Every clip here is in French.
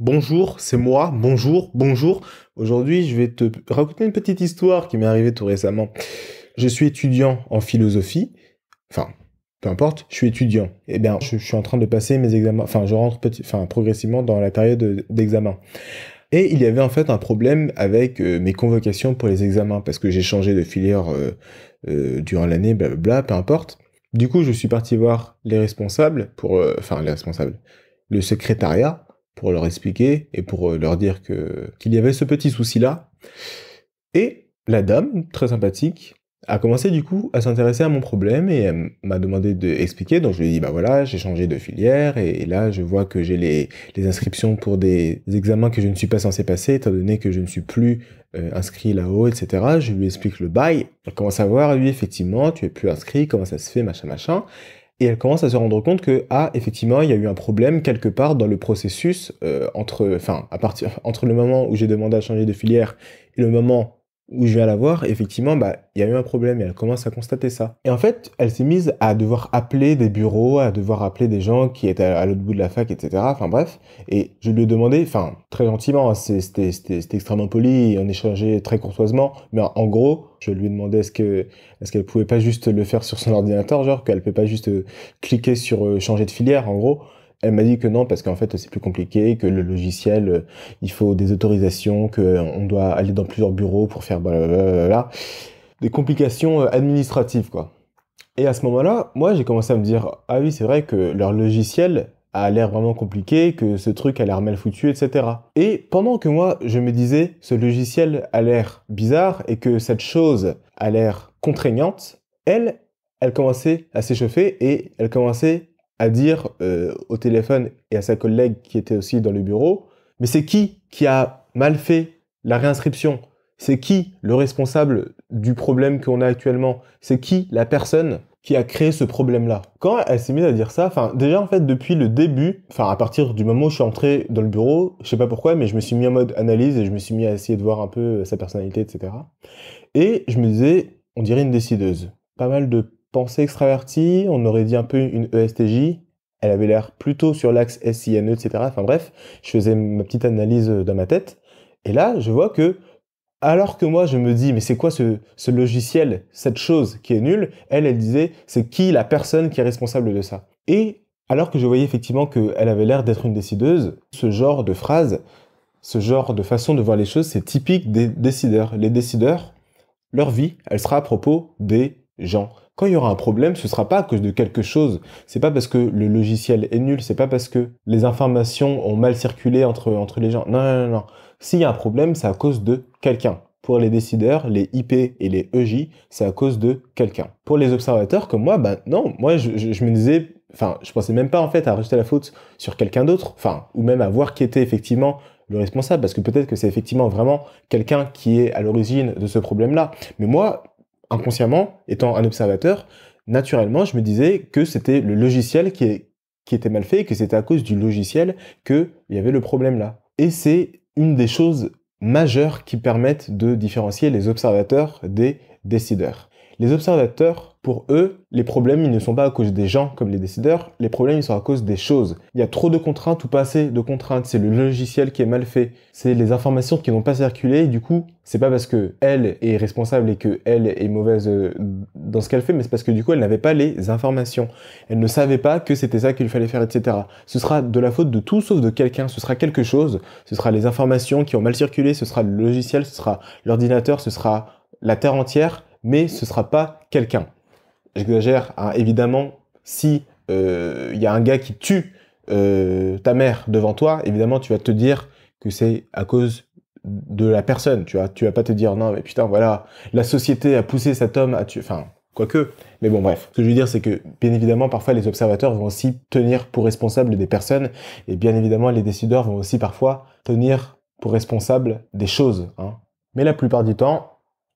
Bonjour, c'est moi. Bonjour, bonjour. Aujourd'hui, je vais te raconter une petite histoire qui m'est arrivée tout récemment. Je suis étudiant en philosophie. Enfin, peu importe, je suis étudiant. Eh bien, je, suis en train de passer mes examens. Enfin, je rentre enfin, progressivement dans la période d'examen. Et il y avait en fait un problème avec euh, mes convocations pour les examens parce que j'ai changé de filière euh, euh, durant l'année, blablabla, peu importe. Du coup, je suis parti voir les responsables pour, enfin, les responsables, le secrétariat pour leur expliquer et pour euh, leur dire que qu'il y avait ce petit souci-là. Et la dame, très sympathique, a commencé du coup à s'intéresser à mon problème et euh, m'a demandé d'expliquer. donc je lui ai dit, bah voilà, j'ai changé de filière et, là je vois que j'ai les, inscriptions pour des examens que je ne suis pas censé passer, étant donné que je ne suis plus euh, inscrit là-haut, etc. Je lui explique le bail. Elle commence à voir, lui, ah effectivement, tu es plus inscrit, comment ça se fait, machin, machin et elle commence à se rendre compte que ah effectivement il y a eu un problème quelque part dans le processus euh, entre enfin à partir entre le moment où j'ai demandé à changer de filière et le moment où je vais la voir, effectivement, bah, il y a eu un problème et elle commence à constater ça. Et en fait, elle s'est mise à devoir appeler des bureaux, à devoir appeler des gens qui étaient à l'autre bout de la fac, etc. Enfin bref. Et je lui ai demandé, enfin, très gentiment, hein, c'était extrêmement poli, on échangeait très courtoisement, mais en gros, je lui ai demandé est-ce que est-ce qu'elle pouvait pas juste le faire sur son ordinateur, genre qu'elle peut pas juste euh, cliquer sur euh, changer de filière, en gros. Elle m'a dit que non parce qu'en fait c'est plus compliqué, que le logiciel euh, il faut des autorisations, qu'on euh, doit aller dans plusieurs bureaux pour faire blablabla. Des complications euh, administratives quoi. Et à ce moment-là, moi j'ai commencé à me dire ah oui c'est vrai que leur logiciel a l'air vraiment compliqué, que ce truc a l'air mal foutu, etc. Et pendant que moi je me disais ce logiciel a l'air bizarre et que cette chose a l'air contraignante, elle, elle commençait à s'échauffer et elle commençait à dire euh, au téléphone et à sa collègue qui était aussi dans le bureau, mais c'est qui qui a mal fait la réinscription C'est qui le responsable du problème qu'on a actuellement C'est qui la personne qui a créé ce problème-là. Quand elle s'est mise à dire ça, enfin déjà en fait depuis le début, enfin à partir du moment où je suis entré dans le bureau, je sais pas pourquoi, mais je me suis mis en mode analyse et je me suis mis à essayer de voir un peu sa personnalité, etc. Et je me disais, on dirait une décideuse. Pas mal de pensée extravertie, on aurait dit un peu une ESTJ. Elle avait l'air plutôt sur l'axe SINE, etc. Enfin bref, je faisais ma petite analyse euh, dans ma tête. Et là, je vois que, alors que moi, je me dis, mais c'est quoi ce, ce logiciel, cette chose qui est nulle Elle, elle disait, c'est qui la personne qui est responsable de ça Et alors que je voyais effectivement qu'elle avait l'air d'être une décideuse, ce genre de phrase, ce genre de façon de voir les choses, c'est typique des décideurs. Les décideurs, leur vie, elle sera à propos des gens. Quand il y aura un problème, ce sera pas à cause de quelque chose. C'est pas parce que le logiciel est nul, c'est pas parce que les informations ont mal circulé entre, entre les gens. Non, non, non, S'il y a un problème, c'est à cause de quelqu'un. Pour les décideurs, les IP et les EJ, c'est à cause de quelqu'un. Pour les observateurs comme moi, ben non, moi je, me disais, enfin, je pensais même pas en fait à rejeter la faute sur quelqu'un d'autre, enfin, ou même à voir qui était effectivement le responsable, parce que peut-être que c'est effectivement vraiment quelqu'un qui est à l'origine de ce problème-là. Mais moi, inconsciemment, étant un observateur, naturellement, je me disais que c'était le logiciel qui, était mal fait et que c'était à cause du logiciel qu'il y avait le problème là. Et c'est une des choses majeures qui permettent de différencier les observateurs des décideurs. Les observateurs, pour eux, les problèmes, ils ne sont pas à cause des gens comme les décideurs, les problèmes, ils sont à cause des choses. Il y a trop de contraintes ou pas assez de contraintes, c'est le logiciel qui est mal fait, c'est les informations qui n'ont pas circulé, du coup, c'est pas parce que elle est responsable et que elle est mauvaise euh, dans ce qu'elle fait, mais c'est parce que du coup, elle n'avait pas les informations. Elle ne savait pas que c'était ça qu'il fallait faire, etc. Ce sera de la faute de tout sauf de quelqu'un, ce sera quelque chose, ce sera les informations qui ont mal circulé, ce sera le logiciel, ce sera l'ordinateur, ce sera la terre entière, mais ce ne sera pas quelqu'un. J'exagère, hein. évidemment, si il euh, y a un gars qui tue euh, ta mère devant toi, évidemment, tu vas te dire que c'est à cause de la personne, tu ne Tu vas pas te dire, non, mais putain, voilà, la société a poussé cet homme à tuer. Enfin, quoique. Mais bon, bref. Ce que je veux dire, c'est que, bien évidemment, parfois, les observateurs vont aussi tenir pour responsables des personnes. Et bien évidemment, les décideurs vont aussi parfois tenir pour responsables des choses. Hein. Mais la plupart du temps,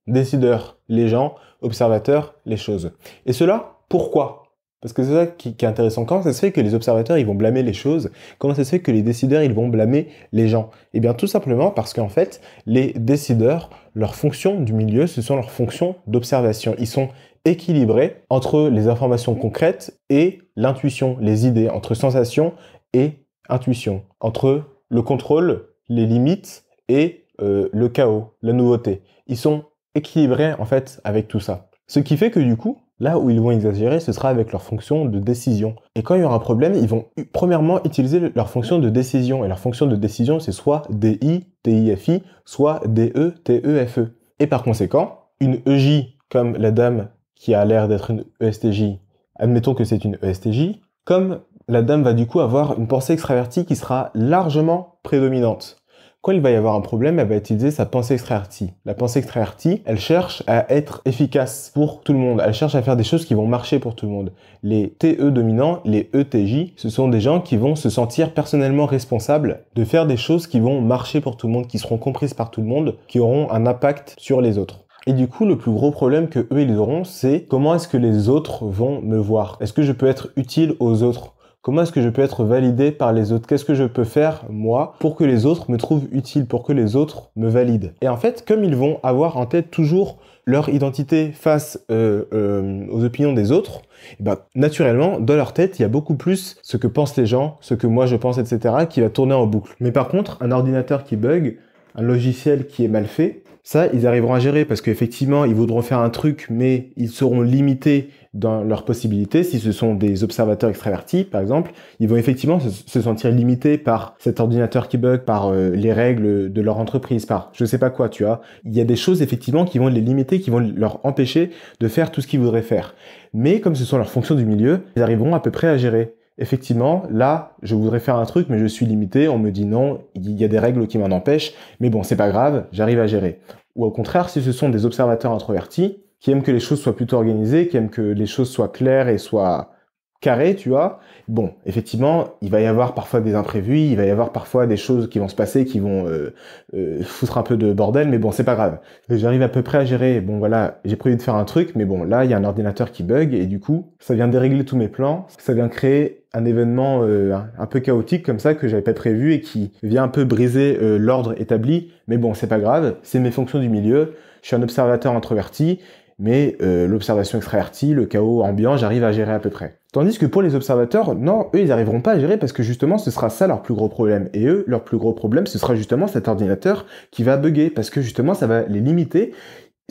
décideurs, les gens, observateurs, les choses. Et cela, pourquoi Parce que c'est ça qui, est intéressant. Comment ça se fait que les observateurs, ils vont blâmer les choses Comment ça se fait que les décideurs, ils vont blâmer les gens Eh bien, tout simplement parce qu'en fait, les décideurs, leur fonction du milieu, ce sont leurs fonctions d'observation. Ils sont équilibrés entre les informations concrètes et l'intuition, les idées, entre sensation et intuition, entre le contrôle, les limites et euh, le chaos, la nouveauté. Ils sont équilibré en fait avec tout ça. Ce qui fait que du coup, là où ils vont exagérer, ce sera avec leur fonction de décision. Et quand il y aura un problème, ils vont premièrement utiliser leur fonction de décision. Et leur fonction de décision, c'est soit DI, TIFI, soit DE, TEFE. E. Et par conséquent, une EJ comme la dame qui a l'air d'être une ESTJ, admettons que c'est une ESTJ, comme la dame va du coup avoir une pensée extravertie qui sera largement prédominante. Quand il va y avoir un problème, elle va utiliser sa pensée extravertie. La pensée extravertie, elle cherche à être efficace pour tout le monde. Elle cherche à faire des choses qui vont marcher pour tout le monde. Les TE dominants, les ETJ, ce sont des gens qui vont se sentir personnellement responsables de faire des choses qui vont marcher pour tout le monde, qui seront comprises par tout le monde, qui auront un impact sur les autres. Et du coup, le plus gros problème que eux ils auront, c'est comment est-ce que les autres vont me voir Est-ce que je peux être utile aux autres Comment est-ce que je peux être validé par les autres Qu'est-ce que je peux faire, moi, pour que les autres me trouvent utile, pour que les autres me valident Et en fait, comme ils vont avoir en tête toujours leur identité face euh, euh, aux opinions des autres, eh ben, naturellement, dans leur tête, il y a beaucoup plus ce que pensent les gens, ce que moi je pense, etc., qui va tourner en boucle. Mais par contre, un ordinateur qui bug, un logiciel qui est mal fait, ça, ils arriveront à gérer parce qu'effectivement, ils voudront faire un truc, mais ils seront limités dans leurs possibilités. Si ce sont des observateurs extravertis, par exemple, ils vont effectivement se, sentir limités par cet ordinateur qui bug, par euh, les règles de leur entreprise, par je sais pas quoi, tu vois. Il y a des choses effectivement qui vont les limiter, qui vont leur empêcher de faire tout ce qu'ils voudraient faire. Mais comme ce sont leurs fonctions du milieu, ils arriveront à peu près à gérer effectivement, là, je voudrais faire un truc, mais je suis limité, on me dit non, il y a des règles qui m'en empêchent, mais bon, c'est pas grave, j'arrive à gérer. Ou au contraire, si ce sont des observateurs introvertis, qui aime que les choses soient plutôt organisées, qui aiment que les choses soient claires et soient carrées, tu vois. Bon, effectivement, il va y avoir parfois des imprévus, il va y avoir parfois des choses qui vont se passer, qui vont euh, euh, foutre un peu de bordel, mais bon, c'est pas grave. J'arrive à peu près à gérer. Bon, voilà, j'ai prévu de faire un truc, mais bon, là, il y a un ordinateur qui bug et du coup, ça vient dérégler tous mes plans, ça vient créer un événement euh, un peu chaotique comme ça que j'avais pas prévu et qui vient un peu briser l'ordre établi. Mais bon, c'est pas grave, c'est mes fonctions du milieu. Je suis un observateur introverti mais euh, l'observation l'observation rt le chaos ambiant, j'arrive à gérer à peu près. Tandis que pour les observateurs, non, eux, ils n'arriveront pas à gérer parce que justement, ce sera ça leur plus gros problème. Et eux, leur plus gros problème, ce sera justement cet ordinateur qui va bugger parce que justement, ça va les limiter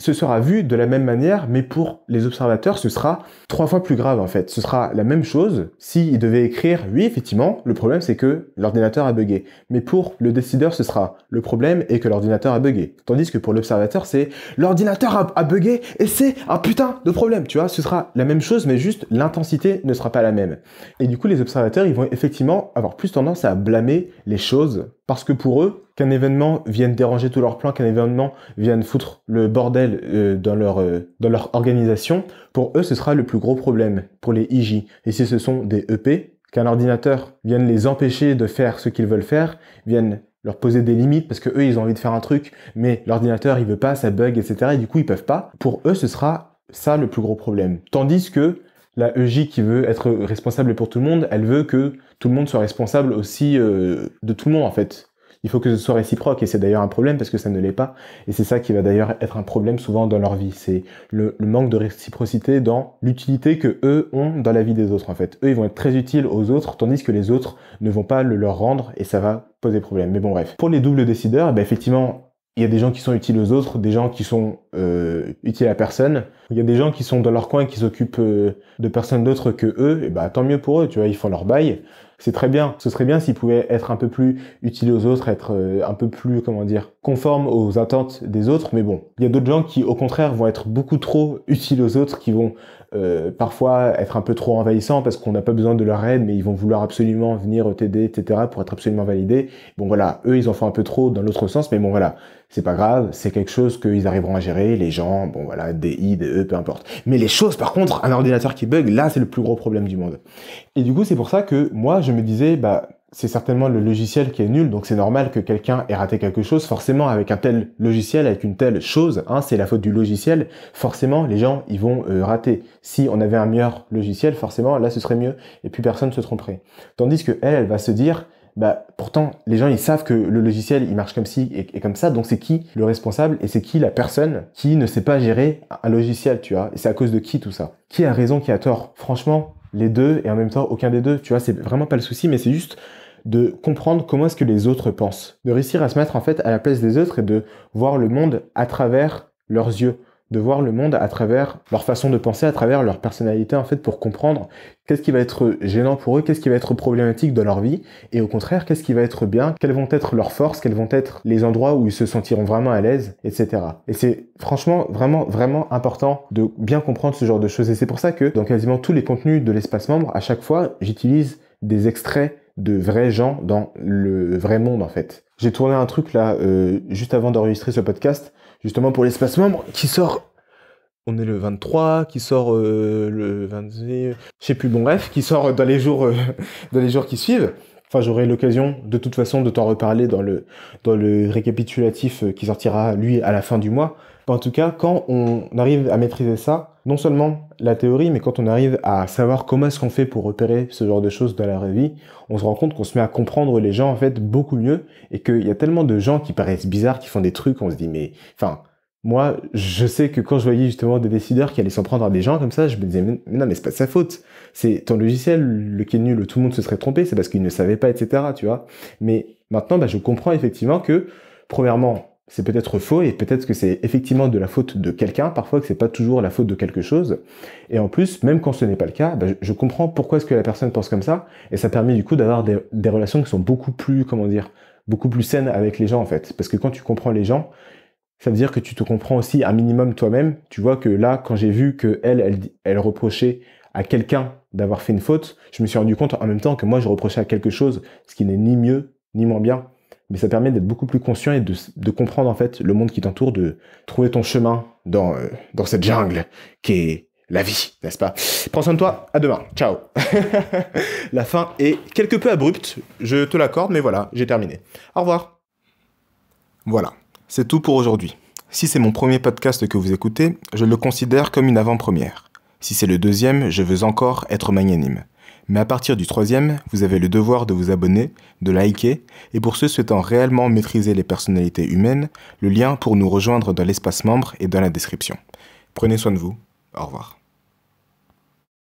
ce sera vu de la même manière, mais pour les observateurs, ce sera trois fois plus grave en fait. Ce sera la même chose s'ils devaient devait écrire, oui, effectivement, le problème c'est que l'ordinateur a bugué. Mais pour le décideur, ce sera le problème et que l'ordinateur a bugué. Tandis que pour l'observateur, c'est l'ordinateur a, a et c'est un putain de problème, tu vois. Ce sera la même chose, mais juste l'intensité ne sera pas la même. Et du coup, les observateurs, ils vont effectivement avoir plus tendance à blâmer les choses parce que pour eux, qu'un événement vienne déranger tous leurs plans, qu'un événement vienne foutre le bordel euh, euh, dans, leur, organisation, pour eux, ce sera le plus gros problème pour les IJ. Et si ce sont des EP, qu'un ordinateur vienne les empêcher de faire ce qu'ils veulent faire, vienne leur poser des limites parce que eux ils ont envie de faire un truc mais l'ordinateur il veut pas ça bug etc et du coup ils peuvent pas pour eux ce sera ça le plus gros problème tandis que la EJ qui veut être responsable pour tout le monde, elle veut que tout le monde soit responsable aussi euh, de tout le monde en fait. Il faut que ce soit réciproque et c'est d'ailleurs un problème parce que ça ne l'est pas. Et c'est ça qui va d'ailleurs être un problème souvent dans leur vie. C'est le, manque de réciprocité dans l'utilité que eux ont dans la vie des autres en fait. Eux, ils vont être très utiles aux autres tandis que les autres ne vont pas le leur rendre et ça va poser problème. Mais bon bref. Pour les doubles décideurs, eh ben effectivement, il y a des gens qui sont utiles aux autres, des gens qui sont euh, utile à personne. Il y a des gens qui sont dans leur coin et qui s'occupent euh, de personnes d'autres que eux, et bah tant mieux pour eux, tu vois, ils font leur bail. C'est très bien. Ce serait bien s'ils pouvaient être un peu plus utiles aux autres, être euh, un peu plus, comment dire, conformes aux attentes des autres. Mais bon, il y a d'autres gens qui, au contraire, vont être beaucoup trop utiles aux autres, qui vont parfois être un peu trop envahissants parce qu'on n'a pas besoin de leur aide, mais ils vont vouloir absolument venir t'aider, etc., pour être absolument validés. Bon voilà, eux, ils en font un peu trop dans l'autre sens, mais bon voilà, c'est pas grave, c'est quelque chose qu'ils arriveront à gérer les gens, bon voilà, des I, des E, peu importe. Mais les choses, par contre, un ordinateur qui bug, là, c'est le plus gros problème du monde. Et du coup, c'est pour ça que moi, je me disais, bah, c'est certainement le logiciel qui est nul, donc c'est normal que quelqu'un ait raté quelque chose. Forcément, avec un tel logiciel, avec une telle chose, hein, c'est la faute du logiciel. Forcément, les gens, ils vont euh, rater. Si on avait un meilleur logiciel, forcément, là, ce serait mieux, et puis personne ne se tromperait. Tandis que elle, elle va se dire, bah, pourtant, les gens, ils savent que le logiciel, il marche comme ci et, et comme ça. Donc, c'est qui le responsable et c'est qui la personne qui ne sait pas gérer un logiciel, tu vois? Et c'est à cause de qui tout ça? Qui a raison, qui a tort? Franchement, les deux et en même temps, aucun des deux. Tu vois, c'est vraiment pas le souci, mais c'est juste de comprendre comment est-ce que les autres pensent. De réussir à se mettre, en fait, à la place des autres et de voir le monde à travers leurs yeux de voir le monde à travers leur façon de penser, à travers leur personnalité, en fait, pour comprendre qu'est-ce qui va être gênant pour eux, qu'est-ce qui va être problématique dans leur vie, et au contraire, qu'est-ce qui va être bien, quelles vont être leurs forces, quels vont être les endroits où ils se sentiront vraiment à l'aise, etc. Et c'est franchement vraiment, vraiment important de bien comprendre ce genre de choses. Et c'est pour ça que dans quasiment tous les contenus de l'espace membre, à chaque fois, j'utilise des extraits de vrais gens dans le vrai monde en fait. J'ai tourné un truc là euh, juste avant d'enregistrer ce podcast, justement pour l'espace membre qui sort. On est le 23, qui sort euh, le 22, je sais plus. Bon bref, qui sort dans les jours, euh, dans les jours qui suivent. Enfin, j'aurai l'occasion de toute façon de t'en reparler dans le dans le récapitulatif qui sortira lui à la fin du mois. En tout cas, quand on arrive à maîtriser ça, non seulement la théorie, mais quand on arrive à savoir comment est-ce qu'on fait pour repérer ce genre de choses dans la vraie vie, on se rend compte qu'on se met à comprendre les gens en fait beaucoup mieux et qu'il y a tellement de gens qui paraissent bizarres, qui font des trucs, on se dit mais, enfin, moi, je sais que quand je voyais justement des décideurs qui allaient s'en prendre à des gens comme ça, je me disais, mais non, mais c'est pas de sa faute. C'est ton logiciel, le qui est nul, tout le monde se serait trompé, c'est parce qu'il ne savait pas, etc., tu vois. Mais maintenant, bah, je comprends effectivement que, premièrement, c'est peut-être faux et peut-être que c'est effectivement de la faute de quelqu'un, parfois que c'est pas toujours la faute de quelque chose. Et en plus, même quand ce n'est pas le cas, bah, je comprends pourquoi est-ce que la personne pense comme ça, et ça permet du coup d'avoir des, relations qui sont beaucoup plus, comment dire, beaucoup plus saines avec les gens en fait. Parce que quand tu comprends les gens, ça veut dire que tu te comprends aussi un minimum toi-même. Tu vois que là, quand j'ai vu que elle, elle, elle reprochait à quelqu'un d'avoir fait une faute, je me suis rendu compte en même temps que moi je reprochais à quelque chose, ce qui n'est ni mieux ni moins bien mais ça permet d'être beaucoup plus conscient et de, comprendre en fait le monde qui t'entoure, de trouver ton chemin dans, euh, dans cette jungle qui est la vie, n'est-ce pas Prends soin de toi, à demain, ciao La fin est quelque peu abrupte, je te l'accorde, mais voilà, j'ai terminé. Au revoir Voilà, c'est tout pour aujourd'hui. Si c'est mon premier podcast que vous écoutez, je le considère comme une avant-première. Si c'est le deuxième, je veux encore être magnanime. Mais à partir du troisième, vous avez le devoir de vous abonner, de liker, et pour ceux souhaitant réellement maîtriser les personnalités humaines, le lien pour nous rejoindre dans l'espace membre est dans la description. Prenez soin de vous. Au revoir.